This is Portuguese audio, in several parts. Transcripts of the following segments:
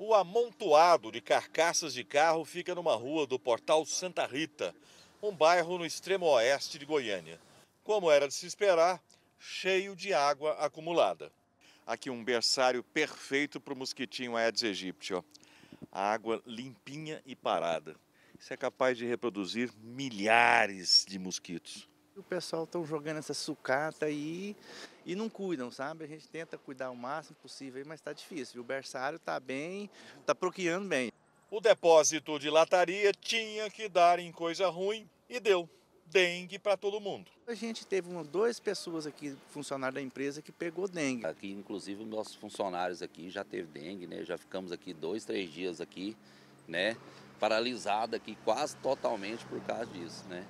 O amontoado de carcaças de carro fica numa rua do portal Santa Rita, um bairro no extremo oeste de Goiânia. Como era de se esperar, cheio de água acumulada. Aqui um berçário perfeito para o mosquitinho Aedes aegypti. Ó. A água limpinha e parada. Isso é capaz de reproduzir milhares de mosquitos o pessoal estão jogando essa sucata aí e não cuidam, sabe? A gente tenta cuidar o máximo possível, mas está difícil. O berçário está bem, está proqueando bem. O depósito de lataria tinha que dar em coisa ruim e deu dengue para todo mundo. A gente teve uma, duas pessoas aqui, funcionário da empresa, que pegou dengue. Aqui, inclusive, nossos funcionários aqui já teve dengue, né? Já ficamos aqui dois, três dias aqui, né? Paralisado aqui quase totalmente por causa disso, né?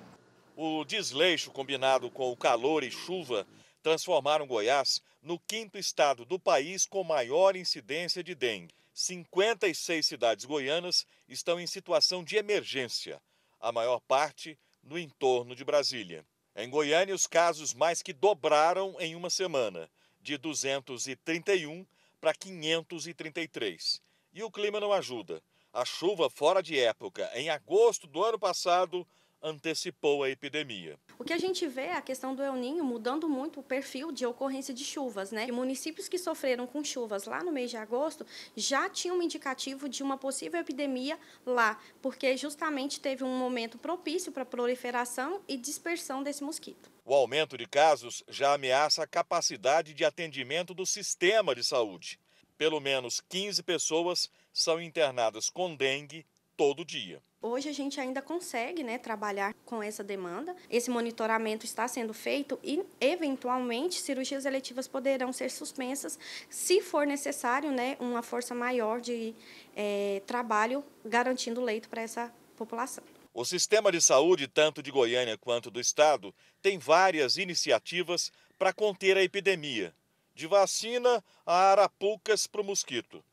O desleixo combinado com o calor e chuva transformaram Goiás no quinto estado do país com maior incidência de dengue. 56 cidades goianas estão em situação de emergência, a maior parte no entorno de Brasília. Em Goiânia, os casos mais que dobraram em uma semana, de 231 para 533. E o clima não ajuda. A chuva fora de época, em agosto do ano passado, antecipou a epidemia. O que a gente vê é a questão do El Ninho mudando muito o perfil de ocorrência de chuvas, né? E municípios que sofreram com chuvas lá no mês de agosto já tinham um indicativo de uma possível epidemia lá, porque justamente teve um momento propício para proliferação e dispersão desse mosquito. O aumento de casos já ameaça a capacidade de atendimento do sistema de saúde. Pelo menos 15 pessoas são internadas com dengue todo dia. Hoje a gente ainda consegue né, trabalhar com essa demanda. Esse monitoramento está sendo feito e, eventualmente, cirurgias eletivas poderão ser suspensas se for necessário né, uma força maior de é, trabalho garantindo leito para essa população. O sistema de saúde, tanto de Goiânia quanto do estado, tem várias iniciativas para conter a epidemia, de vacina a arapucas para o mosquito.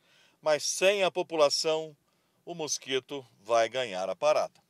Mas sem a população, o Mosquito vai ganhar a parada.